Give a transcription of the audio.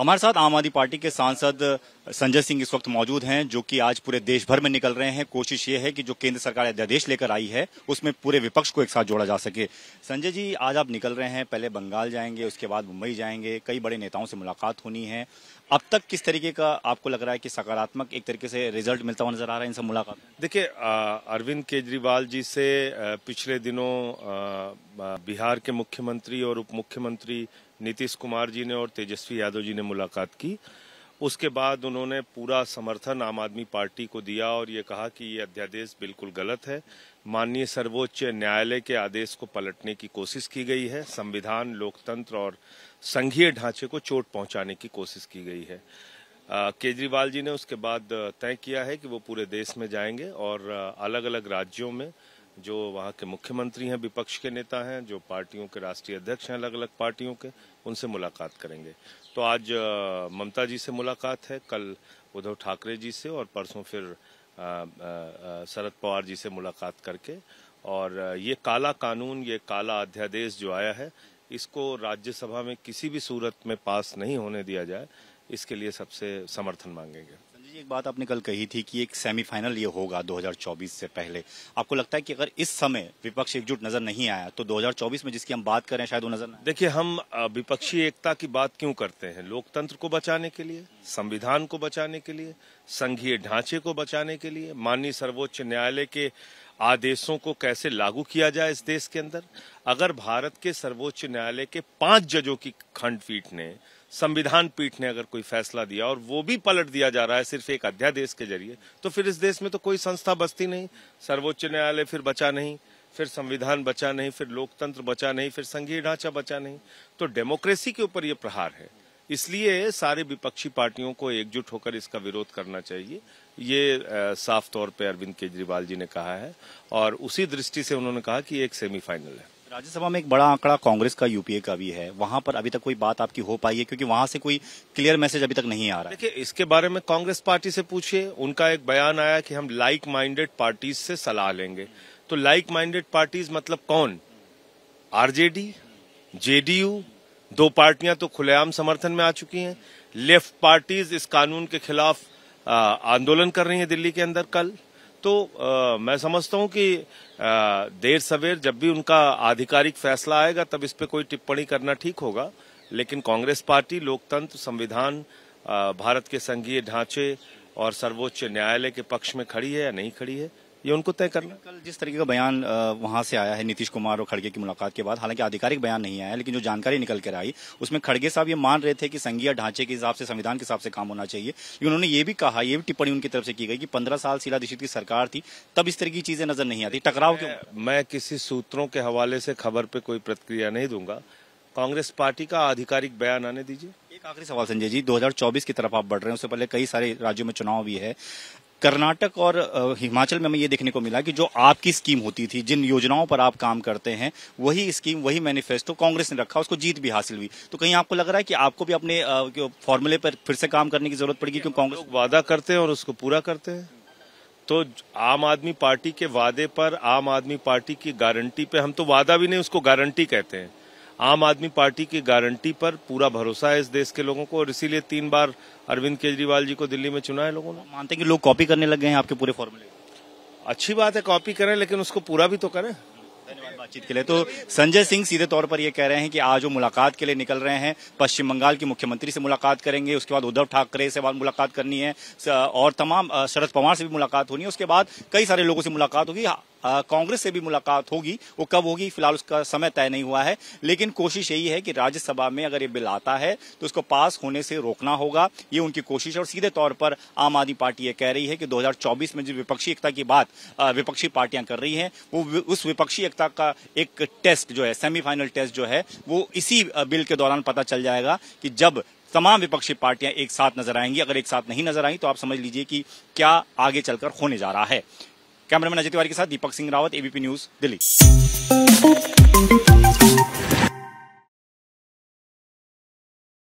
हमारे साथ आम आदमी पार्टी के सांसद संजय सिंह इस वक्त मौजूद हैं जो कि आज पूरे देश भर में निकल रहे हैं कोशिश ये है कि जो केंद्र सरकार अध्यादेश लेकर आई है उसमें पूरे विपक्ष को एक साथ जोड़ा जा सके संजय जी आज आप निकल रहे हैं पहले बंगाल जाएंगे उसके बाद मुंबई जाएंगे कई बड़े नेताओं से मुलाकात होनी है अब तक किस तरीके का आपको लग रहा है कि सकारात्मक एक तरीके से रिजल्ट मिलता हुआ नजर आ रहा है इन सब मुलाकात देखिये अरविंद केजरीवाल जी से पिछले दिनों बिहार के मुख्यमंत्री और उप मुख्यमंत्री नीतीश कुमार जी ने और तेजस्वी यादव जी ने मुलाकात की उसके बाद उन्होंने पूरा समर्थन आम आदमी पार्टी को दिया और ये कहा कि ये अध्यादेश बिल्कुल गलत है माननीय सर्वोच्च न्यायालय के आदेश को पलटने की कोशिश की गई है संविधान लोकतंत्र और संघीय ढांचे को चोट पहुंचाने की कोशिश की गई है केजरीवाल जी ने उसके बाद तय किया है कि वो पूरे देश में जाएंगे और अलग अलग राज्यों में जो वहाँ के मुख्यमंत्री हैं विपक्ष के नेता हैं जो पार्टियों के राष्ट्रीय अध्यक्ष हैं अलग अलग पार्टियों के उनसे मुलाकात करेंगे तो आज ममता जी से मुलाकात है कल उद्धव ठाकरे जी से और परसों फिर शरद पवार जी से मुलाकात करके और ये काला कानून ये काला अध्यादेश जो आया है इसको राज्यसभा में किसी भी सूरत में पास नहीं होने दिया जाए इसके लिए सबसे समर्थन मांगेंगे जी एक बात आपने कल कही थी कि एक सेमीफाइनल ये होगा 2024 से पहले आपको लगता है कि अगर इस समय विपक्ष एकजुट नजर नहीं आया तो 2024 में जिसकी हम बात करें शायद वो नजर ना देखिए हम विपक्षी एकता की बात क्यों करते हैं लोकतंत्र को बचाने के लिए संविधान को बचाने के लिए संघीय ढांचे को बचाने के लिए माननीय सर्वोच्च न्यायालय के आदेशों को कैसे लागू किया जाए इस देश के अंदर अगर भारत के सर्वोच्च न्यायालय के पांच जजों की खंडपीठ ने संविधान पीठ ने अगर कोई फैसला दिया और वो भी पलट दिया जा रहा है सिर्फ एक अध्यादेश के जरिए तो फिर इस देश में तो कोई संस्था बसती नहीं सर्वोच्च न्यायालय फिर बचा नहीं फिर संविधान बचा नहीं फिर लोकतंत्र बचा नहीं फिर संघीय ढांचा बचा नहीं तो डेमोक्रेसी के ऊपर ये प्रहार है इसलिए सारे विपक्षी पार्टियों को एकजुट होकर इसका विरोध करना चाहिए ये आ, साफ तौर पर अरविंद केजरीवाल जी ने कहा है और उसी दृष्टि से उन्होंने कहा कि एक सेमीफाइनल है राज्यसभा में एक बड़ा आंकड़ा कांग्रेस का यूपीए का भी है वहां पर अभी तक कोई बात आपकी हो पाई है क्योंकि वहां से कोई क्लियर मैसेज अभी तक नहीं आ रहा देखिए इसके बारे में कांग्रेस पार्टी से पूछिए उनका एक बयान आया कि हम लाइक माइंडेड पार्टीज से सलाह लेंगे तो लाइक माइंडेड पार्टीज मतलब कौन आरजेडी जेडीयू दो पार्टियां तो खुलेआम समर्थन में आ चुकी है लेफ्ट पार्टीज इस कानून के खिलाफ आंदोलन कर रही है दिल्ली के अंदर कल तो आ, मैं समझता हूं कि आ, देर सवेर जब भी उनका आधिकारिक फैसला आएगा तब इस पे कोई टिप्पणी करना ठीक होगा लेकिन कांग्रेस पार्टी लोकतंत्र संविधान भारत के संघीय ढांचे और सर्वोच्च न्यायालय के पक्ष में खड़ी है या नहीं खड़ी है ये उनको तय करना कल जिस तरीके का बयान वहां से आया है नीतीश कुमार और खड़गे की मुलाकात के बाद हालांकि आधिकारिक बयान नहीं आया लेकिन जो जानकारी निकल कर आई उसमें खड़गे साहब ये मान रहे थे कि संघीय ढांचे के हिसाब से संविधान के हिसाब से काम होना चाहिए लेकिन उन्होंने ये भी कहा यह भी टिप्पणी उनकी तरफ से की गई कि पंद्रह साल शीला दीक्षित की सरकार थी तब इस तरह की चीजें नजर नहीं आती टकराव क्यों मैं किसी सूत्रों के हवाले से खबर पर कोई प्रतिक्रिया नहीं दूंगा कांग्रेस पार्टी का आधिकारिक बयान आने दीजिए एक आखिरी सवाल संजय जी 2024 की तरफ आप बढ़ रहे हैं उससे पहले कई सारे राज्यों में चुनाव भी है कर्नाटक और हिमाचल में हमें ये देखने को मिला कि जो आपकी स्कीम होती थी जिन योजनाओं पर आप काम करते हैं वही स्कीम वही मैनिफेस्टो कांग्रेस ने रखा उसको जीत भी हासिल हुई तो कहीं आपको लग रहा है कि आपको भी अपने फॉर्मूले पर फिर से काम करने की जरूरत पड़ेगी क्योंकि कांग्रेस वादा करते हैं और उसको पूरा करते हैं तो आम आदमी पार्टी के वादे पर आम आदमी पार्टी की गारंटी पे हम तो वादा भी नहीं उसको गारंटी कहते हैं आम आदमी पार्टी की गारंटी पर पूरा भरोसा है इस देश के लोगों को और इसीलिए तीन बार अरविंद केजरीवाल जी को दिल्ली में चुना है लोगों ने मानते हैं कि लोग कॉपी करने लग गए हैं आपके पूरे फॉर्मूले अच्छी बात है कॉपी करें लेकिन उसको पूरा भी तो करें धन्यवाद बातचीत के लिए तो संजय सिंह सीधे तौर पर ये कह रहे हैं कि आज वो मुलाकात के लिए निकल रहे हैं पश्चिम बंगाल की मुख्यमंत्री से मुलाकात करेंगे उसके बाद उद्धव ठाकरे से बाद मुलाकात करनी है और तमाम शरद पवार से भी मुलाकात होनी है उसके बाद कई सारे लोगों से मुलाकात होगी कांग्रेस से भी मुलाकात होगी वो कब होगी फिलहाल उसका समय तय नहीं हुआ है लेकिन कोशिश यही है कि राज्यसभा में अगर ये बिल आता है तो उसको पास होने से रोकना होगा ये उनकी कोशिश और सीधे तौर पर आम आदमी पार्टी ये कह रही है कि 2024 में जो विपक्षी एकता की बात विपक्षी पार्टियां कर रही हैं वो उस विपक्षी एकता का एक टेस्ट जो है सेमीफाइनल टेस्ट जो है वो इसी बिल के दौरान पता चल जाएगा कि जब तमाम विपक्षी पार्टियां एक साथ नजर आएंगी अगर एक साथ नहीं नजर आई तो आप समझ लीजिए कि क्या आगे चलकर होने जा रहा है कैमरामैन अजय तिवारी के साथ दीपक सिंह रावत एबीपी न्यूज दिल्ली